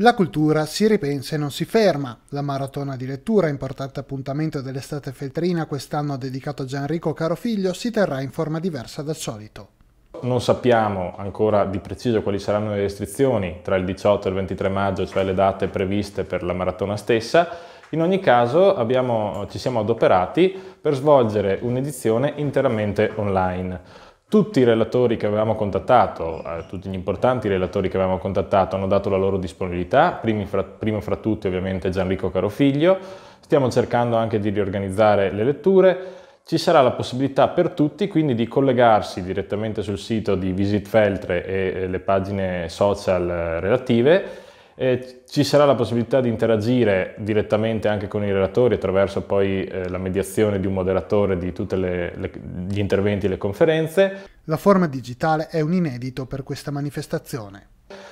La cultura si ripensa e non si ferma. La maratona di lettura, importante appuntamento dell'estate feltrina quest'anno dedicato a Gianrico Carofiglio, si terrà in forma diversa dal solito. Non sappiamo ancora di preciso quali saranno le restrizioni tra il 18 e il 23 maggio, cioè le date previste per la maratona stessa. In ogni caso abbiamo, ci siamo adoperati per svolgere un'edizione interamente online. Tutti i relatori che avevamo contattato, eh, tutti gli importanti relatori che avevamo contattato hanno dato la loro disponibilità, fra, primo fra tutti ovviamente Gianrico Carofiglio, stiamo cercando anche di riorganizzare le letture, ci sarà la possibilità per tutti quindi di collegarsi direttamente sul sito di Visit Feltre e eh, le pagine social eh, relative eh, ci sarà la possibilità di interagire direttamente anche con i relatori attraverso poi eh, la mediazione di un moderatore di tutti gli interventi e le conferenze. La forma digitale è un inedito per questa manifestazione.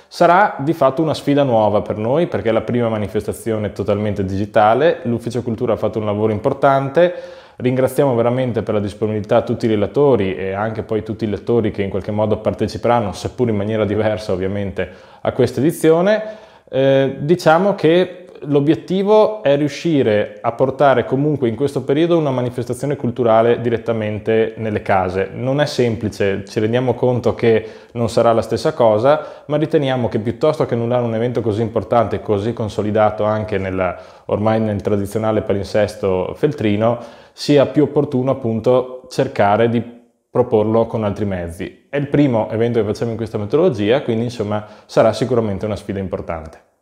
Sarà di fatto una sfida nuova per noi perché è la prima manifestazione totalmente digitale, l'Ufficio Cultura ha fatto un lavoro importante, Ringraziamo veramente per la disponibilità tutti i relatori e anche poi tutti i lettori che in qualche modo parteciperanno, seppur in maniera diversa ovviamente, a questa edizione. Eh, diciamo che l'obiettivo è riuscire a portare comunque in questo periodo una manifestazione culturale direttamente nelle case. Non è semplice, ci rendiamo conto che non sarà la stessa cosa, ma riteniamo che piuttosto che annullare un evento così importante, così consolidato anche nella, ormai nel tradizionale palinsesto feltrino, sia più opportuno appunto cercare di proporlo con altri mezzi. È il primo evento che facciamo in questa metodologia, quindi insomma sarà sicuramente una sfida importante.